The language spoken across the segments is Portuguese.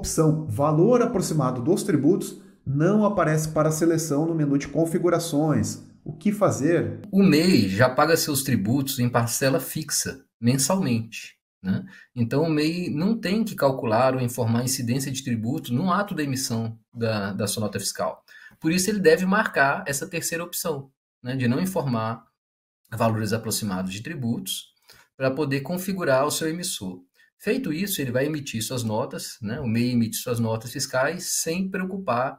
opção Valor aproximado dos tributos não aparece para seleção no menu de configurações. O que fazer? O MEI já paga seus tributos em parcela fixa, mensalmente. Né? Então, o MEI não tem que calcular ou informar a incidência de tributo no ato da emissão da, da sua nota fiscal. Por isso, ele deve marcar essa terceira opção, né? de não informar valores aproximados de tributos para poder configurar o seu emissor. Feito isso, ele vai emitir suas notas, né? o MEI emite suas notas fiscais sem preocupar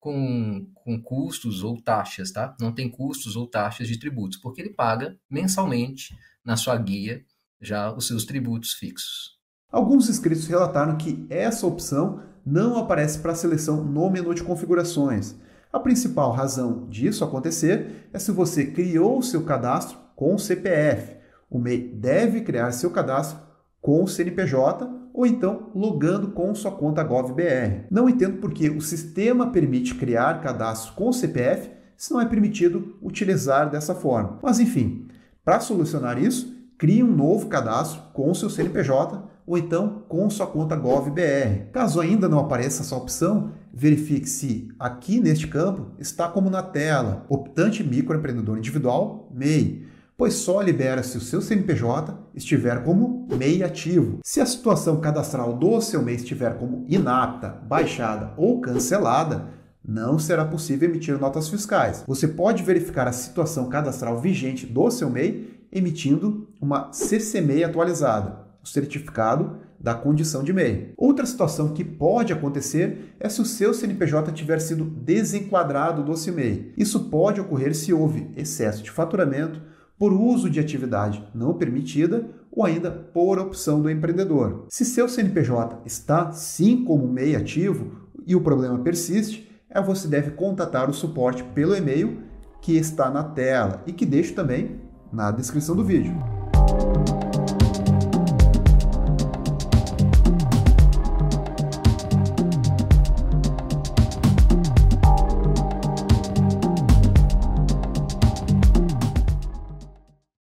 com, com custos ou taxas, tá? Não tem custos ou taxas de tributos, porque ele paga mensalmente na sua guia já os seus tributos fixos. Alguns inscritos relataram que essa opção não aparece para a seleção no menu de configurações. A principal razão disso acontecer é se você criou o seu cadastro com o CPF. O MEI deve criar seu cadastro com o CNPJ ou então logando com sua conta GovBR. Não entendo porque o sistema permite criar cadastro com CPF se não é permitido utilizar dessa forma. Mas enfim, para solucionar isso, crie um novo cadastro com seu CNPJ ou então com sua conta GovBR. Caso ainda não apareça essa opção, verifique se aqui neste campo está como na tela, optante microempreendedor individual, MEI pois só libera se o seu CNPJ estiver como MEI ativo. Se a situação cadastral do seu MEI estiver como inapta, baixada ou cancelada, não será possível emitir notas fiscais. Você pode verificar a situação cadastral vigente do seu MEI emitindo uma CCMEI atualizada, o certificado da condição de MEI. Outra situação que pode acontecer é se o seu CNPJ tiver sido desenquadrado do CMEI. Isso pode ocorrer se houve excesso de faturamento por uso de atividade não permitida ou ainda por opção do empreendedor. Se seu CNPJ está sim como MEI ativo e o problema persiste, é você deve contatar o suporte pelo e-mail que está na tela e que deixo também na descrição do vídeo.